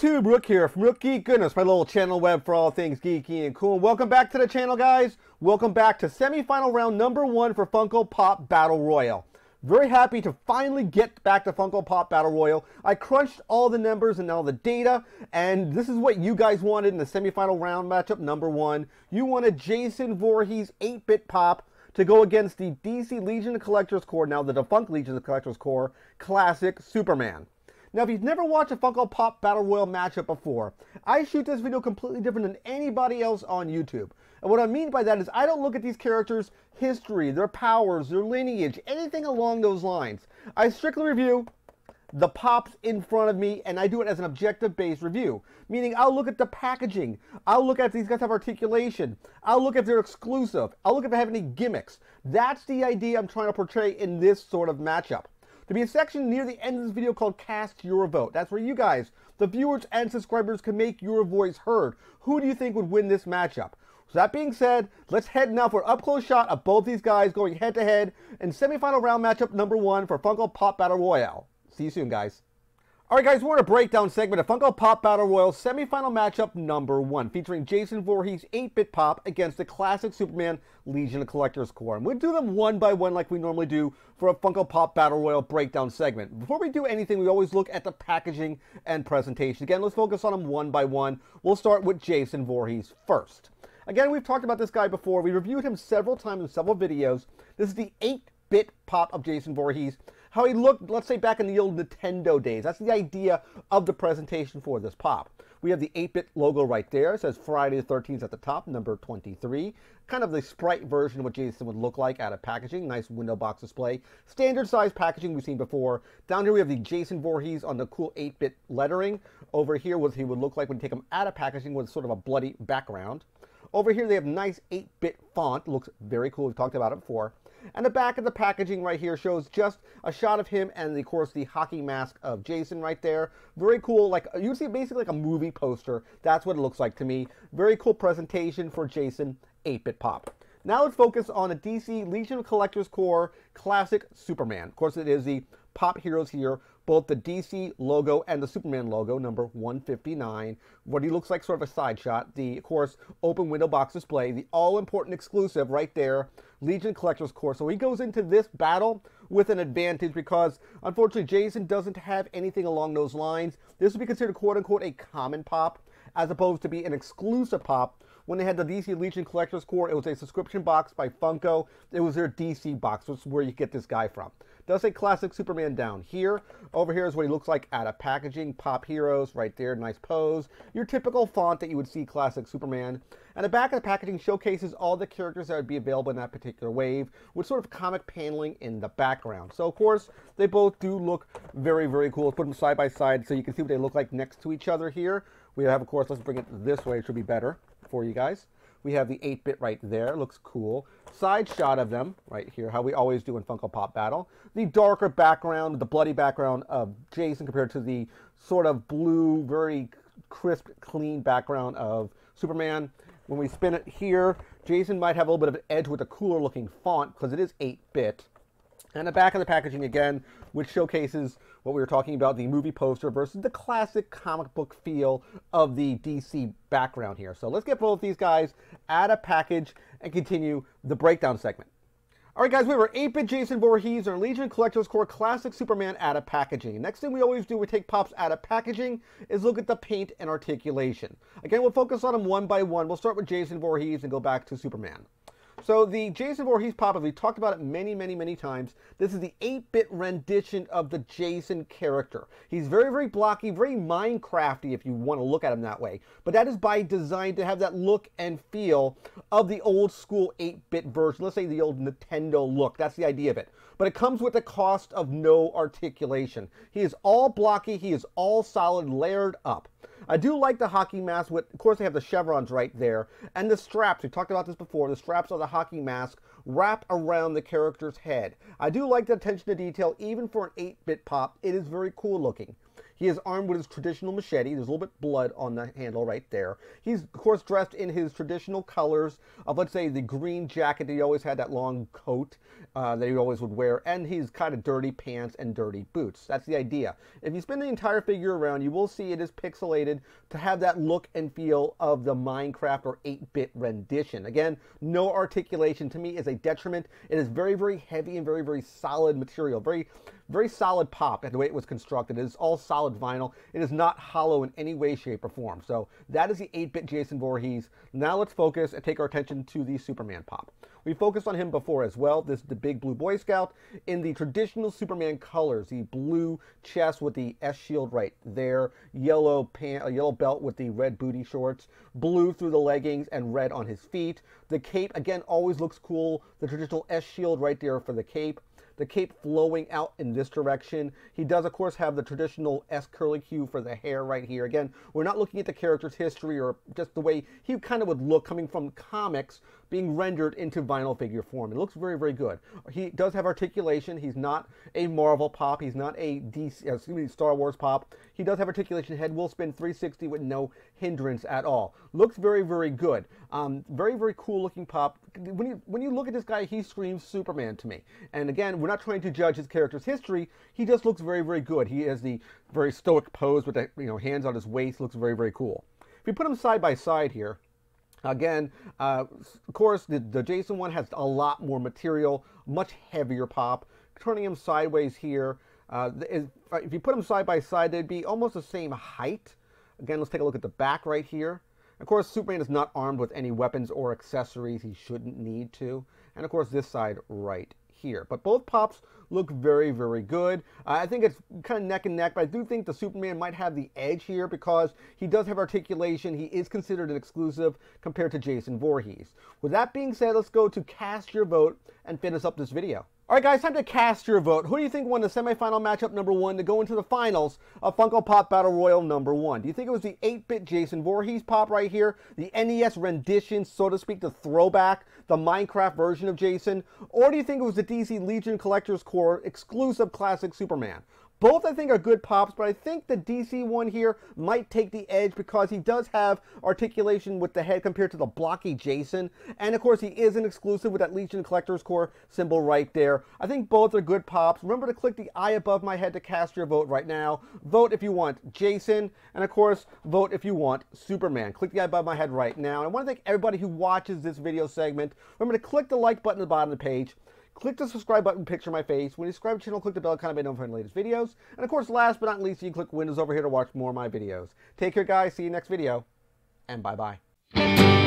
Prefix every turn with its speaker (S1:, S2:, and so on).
S1: YouTube, Rook here from Rookie Goodness, my little channel web for all things geeky and cool. Welcome back to the channel, guys. Welcome back to semifinal round number one for Funko Pop Battle Royal. Very happy to finally get back to Funko Pop Battle Royal. I crunched all the numbers and all the data, and this is what you guys wanted in the semifinal round matchup number one. You wanted Jason Voorhees 8-Bit Pop to go against the DC Legion of Collectors Core, now the defunct Legion of Collectors Core, Classic Superman. Now, if you've never watched a Funko Pop Battle Royal matchup before, I shoot this video completely different than anybody else on YouTube. And what I mean by that is I don't look at these characters' history, their powers, their lineage, anything along those lines. I strictly review the pops in front of me and I do it as an objective based review. Meaning I'll look at the packaging. I'll look at these guys have articulation. I'll look if they're exclusive. I'll look if they have any gimmicks. That's the idea I'm trying to portray in this sort of matchup. There'll be a section near the end of this video called Cast Your Vote. That's where you guys, the viewers and subscribers, can make your voice heard. Who do you think would win this matchup? So that being said, let's head now for an up-close shot of both these guys going head-to-head -head in semifinal round matchup number one for Funko Pop Battle Royale. See you soon, guys. All right, guys, we're in a breakdown segment of Funko Pop Battle Royal semifinal matchup number one, featuring Jason Voorhees 8-Bit Pop against the classic Superman Legion of Collectors Core. And we'll do them one by one like we normally do for a Funko Pop Battle Royal breakdown segment. Before we do anything, we always look at the packaging and presentation. Again, let's focus on them one by one. We'll start with Jason Voorhees first. Again, we've talked about this guy before. We reviewed him several times in several videos. This is the 8-Bit Pop of Jason Voorhees how he looked, let's say, back in the old Nintendo days. That's the idea of the presentation for this pop. We have the 8-bit logo right there. It says Friday the 13th at the top, number 23. Kind of the sprite version of what Jason would look like out of packaging. Nice window box display. Standard size packaging we've seen before. Down here we have the Jason Voorhees on the cool 8-bit lettering. Over here was he would look like when you take him out of packaging with sort of a bloody background. Over here, they have nice 8-bit font. Looks very cool. We've talked about it before. And the back of the packaging right here shows just a shot of him and, of course, the hockey mask of Jason right there. Very cool. Like You see basically like a movie poster. That's what it looks like to me. Very cool presentation for Jason 8-bit pop. Now let's focus on a DC Legion of Collectors Core Classic Superman. Of course, it is the Pop Heroes here, both the DC logo and the Superman logo, number 159. What he looks like, sort of a side shot. The, of course, open window box display, the all important exclusive right there, Legion Collector's Core. So he goes into this battle with an advantage because, unfortunately, Jason doesn't have anything along those lines. This would be considered, quote unquote, a common pop as opposed to be an exclusive pop when they had the DC Legion Collector's Core. It was a subscription box by Funko. It was their DC box, which is where you get this guy from. Does a classic Superman down here. Over here is what he looks like out of packaging. Pop Heroes right there, nice pose. Your typical font that you would see classic Superman. And the back of the packaging showcases all the characters that would be available in that particular wave with sort of comic paneling in the background. So of course, they both do look very, very cool. Let's put them side by side so you can see what they look like next to each other here. We have, of course, let's bring it this way, it should be better for you guys. We have the 8-bit right there. Looks cool. Side shot of them right here, how we always do in Funko Pop Battle. The darker background, the bloody background of Jason compared to the sort of blue, very crisp, clean background of Superman. When we spin it here, Jason might have a little bit of an edge with a cooler looking font because it is 8-bit. And the back of the packaging again, which showcases what we were talking about the movie poster versus the classic comic book feel of the DC background here. So let's get both these guys add a package and continue the breakdown segment. All right, guys, we have our 8-bit Jason Voorhees, our Legion Collectors Core Classic Superman out of packaging. Next thing we always do we Take Pops out of packaging is look at the paint and articulation. Again, we'll focus on them one by one. We'll start with Jason Voorhees and go back to Superman. So the Jason Voorhees pop-up, we talked about it many, many, many times. This is the 8-bit rendition of the Jason character. He's very, very blocky, very Minecrafty if you want to look at him that way. But that is by design to have that look and feel of the old school 8-bit version. Let's say the old Nintendo look. That's the idea of it. But it comes with the cost of no articulation. He is all blocky. He is all solid, layered up. I do like the hockey mask. With, of course, they have the chevrons right there. And the straps. We talked about this before. The straps on the hockey mask wrap around the character's head. I do like the attention to detail, even for an 8-bit pop. It is very cool looking. He is armed with his traditional machete. There's a little bit of blood on the handle right there. He's, of course, dressed in his traditional colors of, let's say, the green jacket that he always had, that long coat uh, that he always would wear, and he's kind of dirty pants and dirty boots. That's the idea. If you spin the entire figure around, you will see it is pixelated to have that look and feel of the Minecraft or 8-bit rendition. Again, no articulation to me is a detriment. It is very, very heavy and very, very solid material. Very very solid pop at the way it was constructed. It is all solid vinyl. It is not hollow in any way, shape, or form. So that is the 8-bit Jason Voorhees. Now let's focus and take our attention to the Superman pop. We focused on him before as well. This is the big blue Boy Scout in the traditional Superman colors, the blue chest with the S shield right there, yellow pant, uh, yellow belt with the red booty shorts, blue through the leggings and red on his feet. The cape again always looks cool. The traditional S shield right there for the cape the cape flowing out in this direction. He does, of course, have the traditional S curly Q for the hair right here. Again, we're not looking at the character's history or just the way he kind of would look coming from comics being rendered into vinyl figure form. It looks very, very good. He does have articulation. He's not a Marvel pop. He's not a DC, uh, excuse me, Star Wars pop. He does have articulation. Head will spin 360 with no hindrance at all. Looks very, very good. Um, very, very cool looking pop. When you when you look at this guy, he screams Superman to me. And again, we're not trying to judge his character's history. He just looks very, very good. He has the very stoic pose with the you know hands on his waist. Looks very, very cool. If we put them side by side here, Again, uh, of course, the, the Jason one has a lot more material, much heavier pop. Turning him sideways here, uh, if you put them side by side, they'd be almost the same height. Again, let's take a look at the back right here. Of course, Superman is not armed with any weapons or accessories he shouldn't need to. And of course, this side right here. But both pops look very, very good. Uh, I think it's kind of neck and neck, but I do think the Superman might have the edge here because he does have articulation. He is considered an exclusive compared to Jason Voorhees. With that being said, let's go to cast your vote and finish up this video. All right, guys, time to cast your vote. Who do you think won the semifinal matchup number one to go into the finals of Funko Pop Battle Royal number one? Do you think it was the 8-bit Jason Voorhees pop right here, the NES rendition, so to speak, the throwback, the Minecraft version of Jason, or do you think it was the DC Legion Collector's Core exclusive classic Superman? Both, I think, are good pops, but I think the DC one here might take the edge because he does have articulation with the head compared to the blocky Jason. And, of course, he is an exclusive with that Legion Collector's Core symbol right there. I think both are good pops. Remember to click the eye above my head to cast your vote right now. Vote if you want Jason, and, of course, vote if you want Superman. Click the eye above my head right now. And I want to thank everybody who watches this video segment. Remember to click the like button at the bottom of the page. Click the subscribe button, picture my face. When you subscribe to the channel, click the bell icon to be notified for the latest videos. And of course, last but not least, you can click Windows over here to watch more of my videos. Take care, guys. See you next video, and bye-bye.